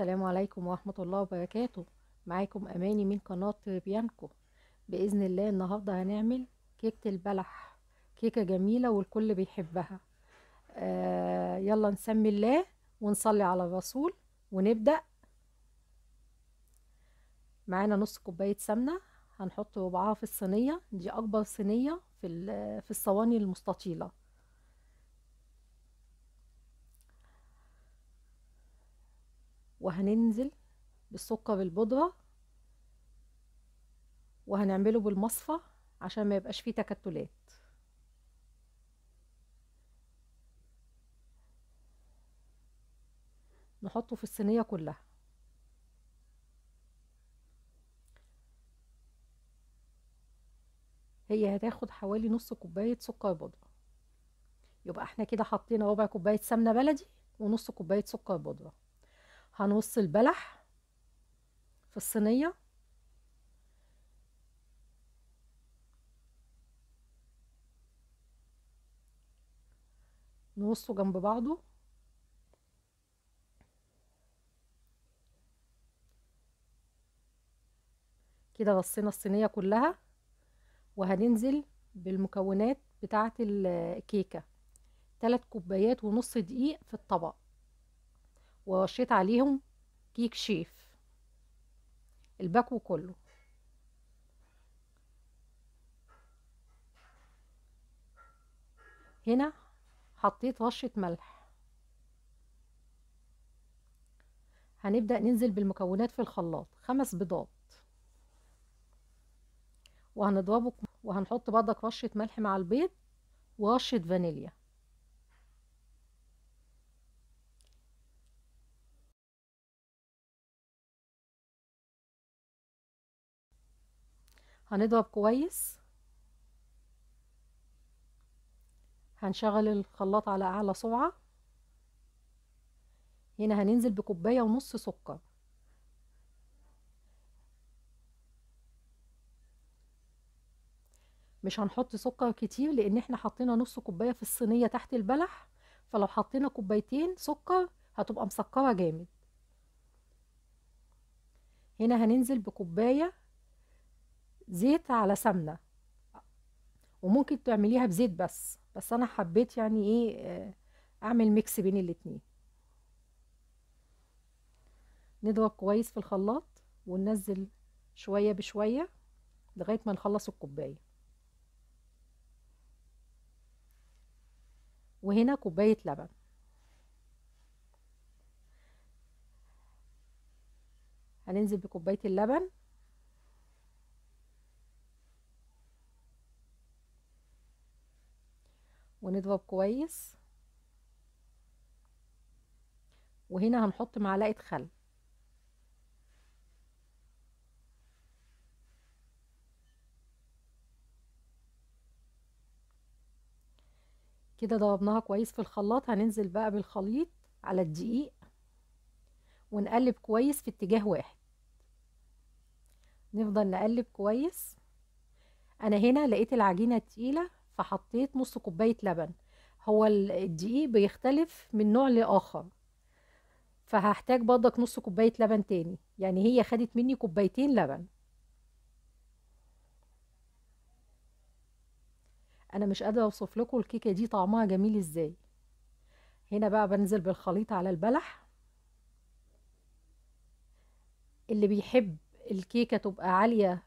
السلام عليكم ورحمة الله وبركاته معاكم أماني من قناة بيانكو بإذن الله النهاردة هنعمل كيكة البلح كيكة جميلة والكل بيحبها آه يلا نسمي الله ونصلي على الرسول ونبدأ معانا نص كوباية سمنة هنحط ربعها في الصينية دي أكبر صينية في, في الصواني المستطيلة وهننزل بالسكة بالبودرة وهنعمله بالمصفى عشان ما يبقاش فيه تكتلات نحطه في الصينية كلها هي هتاخد حوالي نص كوباية سكر بودرة يبقى احنا كده حطينا ربع كوباية سمنة بلدي ونص كوباية سكر بودرة هنوص البلح في الصينية نوصه جنب بعضه كده غصينا الصينية كلها وهننزل بالمكونات بتاعة الكيكة تلات كوبايات ونص دقيق في الطبق ورشيت عليهم كيك شيف الباكو كله هنا حطيت رشة ملح هنبدأ ننزل بالمكونات في الخلاط خمس بيضات وهنضربه وهنحط برضك رشة ملح مع البيض ورشة فانيليا هنضرب كويس هنشغل الخلاط على اعلى سرعه هنا هننزل بكوبايه ونص سكر مش هنحط سكر كتير لان احنا حطينا نص كوبايه في الصينيه تحت البلح فلو حطينا كوبايتين سكر هتبقى مسكره جامد هنا هننزل بكوبايه زيت على سمنة وممكن تعمليها بزيت بس بس انا حبيت يعني ايه آه، اعمل ميكس بين الاتنين نضغط كويس في الخلاط وننزل شوية بشوية لغاية ما نخلص الكوباية وهنا كوباية لبن هننزل بكوباية اللبن ونضرب كويس وهنا هنحط معلقة خل كده ضربناها كويس في الخلاط هننزل بقى بالخليط على الدقيق ونقلب كويس في اتجاه واحد نفضل نقلب كويس انا هنا لقيت العجينة تقيلة فحطيت نص كوباية لبن هو الدقيق بيختلف من نوع لآخر فهحتاج برضك نص كوباية لبن تاني يعني هي خدت مني كوبايتين لبن انا مش قادرة اوصف لكم الكيكة دي طعمها جميل ازاي هنا بقى بنزل بالخليط على البلح اللي بيحب الكيكة تبقى عالية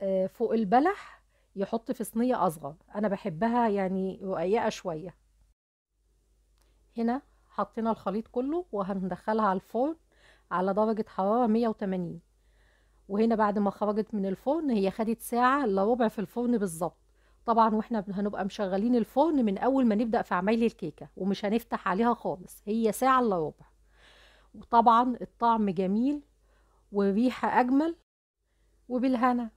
آه، فوق البلح يحط في صينية أصغر أنا بحبها يعني رقيقة شوية هنا حطينا الخليط كله وهندخلها على الفرن على درجة حرارة 180 وهنا بعد ما خرجت من الفرن هي خدت ساعة إلا ربع في الفرن بالظبط طبعا واحنا هنبقى مشغلين الفرن من أول ما نبدأ في عمايل الكيكة ومش هنفتح عليها خالص هي ساعة إلا ربع وطبعا الطعم جميل وريحه أجمل وبالهنا